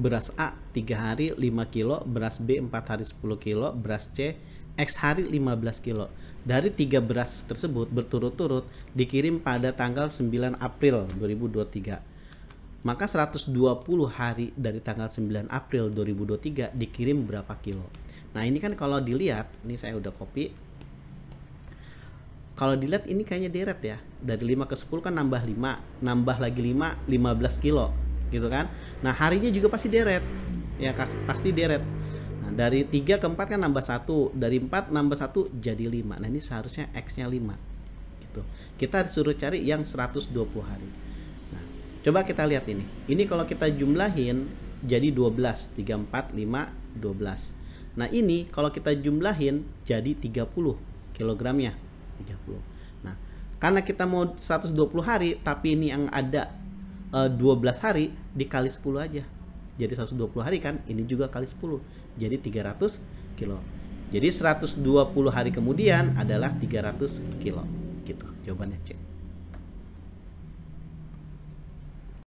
beras A 3 hari 5 kilo, beras B 4 hari 10 kilo, beras C X hari 15 kilo. Dari tiga beras tersebut berturut-turut dikirim pada tanggal 9 April 2023. Maka 120 hari dari tanggal 9 April 2023 dikirim berapa kilo. Nah ini kan kalau dilihat, ini saya udah copy. Kalau dilihat ini kayaknya deret ya. Dari 5 ke 10 kan nambah 5, nambah lagi 5, 15 kilo gitu kan nah harinya juga pasti deret ya pasti deret nah dari 3 ke 4 kan nambah 1 dari 4 nambah 1 jadi 5 nah ini seharusnya X nya 5 gitu kita disuruh cari yang 120 hari nah coba kita lihat ini ini kalau kita jumlahin jadi 12 3 4 5 12 nah ini kalau kita jumlahin jadi 30 kilogramnya 30 nah karena kita mau 120 hari tapi ini yang ada uh, eh, 12 hari dikali 10 aja jadi 120 hari kan ini juga kali 10 jadi 300 kilo jadi 120 hari kemudian adalah 300 kilo gitu jawabannya cek